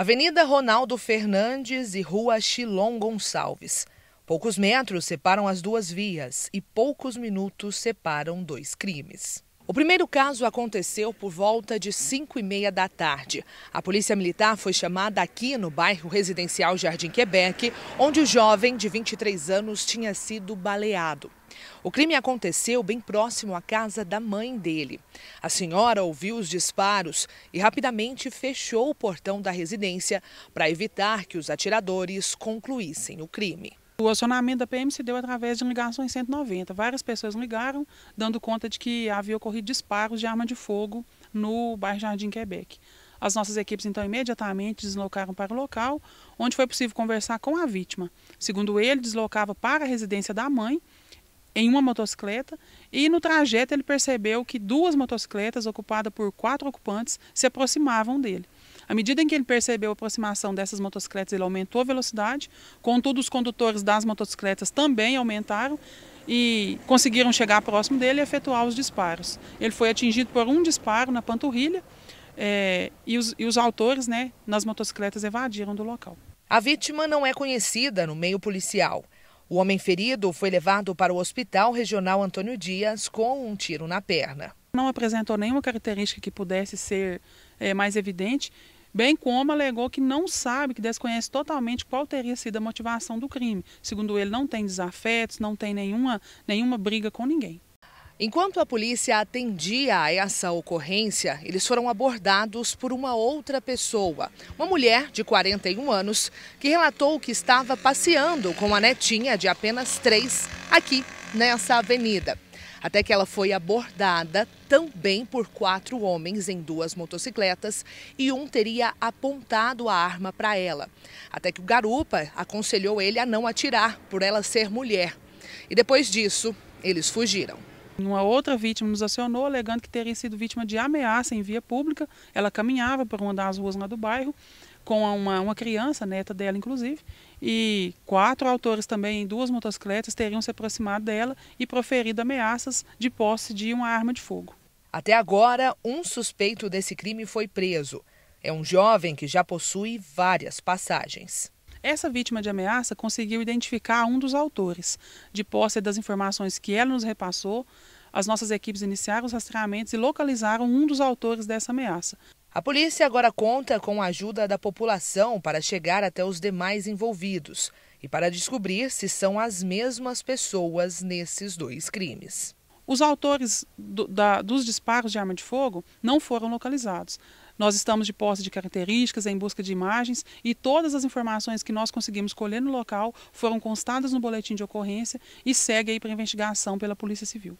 Avenida Ronaldo Fernandes e Rua Chilon Gonçalves. Poucos metros separam as duas vias e poucos minutos separam dois crimes. O primeiro caso aconteceu por volta de 5 e meia da tarde. A polícia militar foi chamada aqui no bairro residencial Jardim Quebec, onde o jovem de 23 anos tinha sido baleado. O crime aconteceu bem próximo à casa da mãe dele. A senhora ouviu os disparos e rapidamente fechou o portão da residência para evitar que os atiradores concluíssem o crime. O acionamento da PM se deu através de ligações 190. Várias pessoas ligaram, dando conta de que havia ocorrido disparos de arma de fogo no bairro Jardim Quebec. As nossas equipes então imediatamente deslocaram para o local, onde foi possível conversar com a vítima. Segundo ele, deslocava para a residência da mãe em uma motocicleta e no trajeto ele percebeu que duas motocicletas ocupadas por quatro ocupantes se aproximavam dele. À medida em que ele percebeu a aproximação dessas motocicletas, ele aumentou a velocidade, contudo, os condutores das motocicletas também aumentaram e conseguiram chegar próximo dele e efetuar os disparos. Ele foi atingido por um disparo na panturrilha é, e, os, e os autores né, nas motocicletas evadiram do local. A vítima não é conhecida no meio policial. O homem ferido foi levado para o Hospital Regional Antônio Dias com um tiro na perna. Não apresentou nenhuma característica que pudesse ser é, mais evidente bem como alegou que não sabe, que desconhece totalmente qual teria sido a motivação do crime. Segundo ele, não tem desafetos, não tem nenhuma, nenhuma briga com ninguém. Enquanto a polícia atendia a essa ocorrência, eles foram abordados por uma outra pessoa, uma mulher de 41 anos, que relatou que estava passeando com a netinha de apenas três aqui nessa avenida até que ela foi abordada também por quatro homens em duas motocicletas e um teria apontado a arma para ela. Até que o garupa aconselhou ele a não atirar, por ela ser mulher. E depois disso, eles fugiram. Uma outra vítima nos acionou, alegando que teria sido vítima de ameaça em via pública. Ela caminhava por uma das ruas lá do bairro com uma, uma criança, neta dela inclusive, e quatro autores também em duas motocicletas teriam se aproximado dela e proferido ameaças de posse de uma arma de fogo. Até agora, um suspeito desse crime foi preso. É um jovem que já possui várias passagens. Essa vítima de ameaça conseguiu identificar um dos autores. De posse das informações que ela nos repassou, as nossas equipes iniciaram os rastreamentos e localizaram um dos autores dessa ameaça. A polícia agora conta com a ajuda da população para chegar até os demais envolvidos e para descobrir se são as mesmas pessoas nesses dois crimes. Os autores do, da, dos disparos de arma de fogo não foram localizados. Nós estamos de posse de características, em busca de imagens e todas as informações que nós conseguimos colher no local foram constadas no boletim de ocorrência e segue aí para investigação pela Polícia Civil.